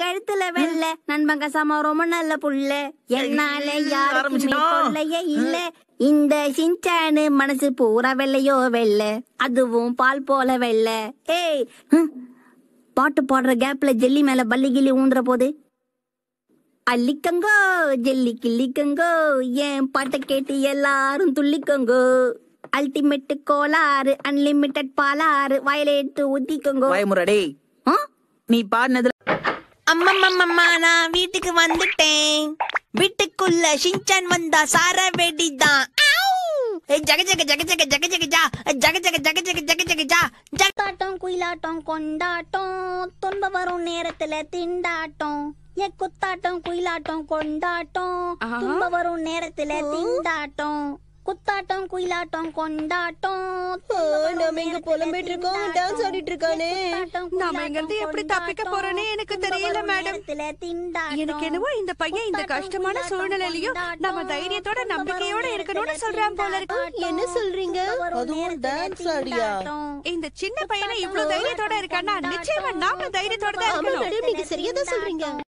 கழுத்துல வெள்ள நண்பங்க சம ரொம்ப நல்ல புள்ள என்னால யாருக்குமே இல்ல இந்த சிஞ்சானு மனசு பூரா வெள்ளையோ வெள்ள அதுவும் பால் போல வெள்ள ஏய் பாட்டு பாடுற கேப்ல ஜெல்லி மேல பள்ளி கிள்ளி ஊந்துற போது அள்ளிக்கங்கோ ஜெல்லி கிள்ளிக்கங்கோ ஏன் பாட்டை கேட்டு எல்லாரும் துள்ளிக்கங்கோ அல்டிமேட் கோலாறு அன்லிமிட்டெட் பாலாறு வயலேட்டு ஊத்திக்கோங்க நீ பாடினதுல அம்மம்மம்மா வீட்டுக்கு வந்துட்டேன் வீட்டுக்குள்ள ஷின்சான் வந்தா சார வெடிதான் ஜக ஜக ஜக ஜக ஜக ஜக ஜா ஜக ஜக ஜக ஜக ஜக ஜக ஜா ஜட்டாட்டம் குயிலாட்டம் கொண்டாட்டம் துன்ப வரும் நேரத்துல திண்டாட்டம் ஏ குத்தாட்டம் குயிலாட்டம் கொண்டாட்டம் துன்ப வரும் நேரத்துல திண்டாட்டம் குத்தாட்டம் குயிலாட்டம் கொண்டாட்டம் நம்ம எங்க புலம்பிட்டு இருக்கோம் டான்ஸ் ஆடிட்டு இருக்கானே நாம இங்க இருந்து எப்படி தப்பிக்க போறோனே எனக்கு தெரியல மேடம் எனக்கு என்னவோ இந்த பையன் இந்த கஷ்டமான சூழ்நிலையிலயும் நம்ம தைரியத்தோட நம்பிக்கையோட இருக்கணும்னு சொல்றான் போல இருக்கு என்ன சொல்றீங்க அதுவும் டான்ஸ் ஆடியா இந்த சின்ன பையனை இவ்வளவு தைரியத்தோட இருக்கானா நிச்சயமா நாம தைரியத்தோட தான் இருக்கணும் நீங்க சரியா தான் சொல்றீங்க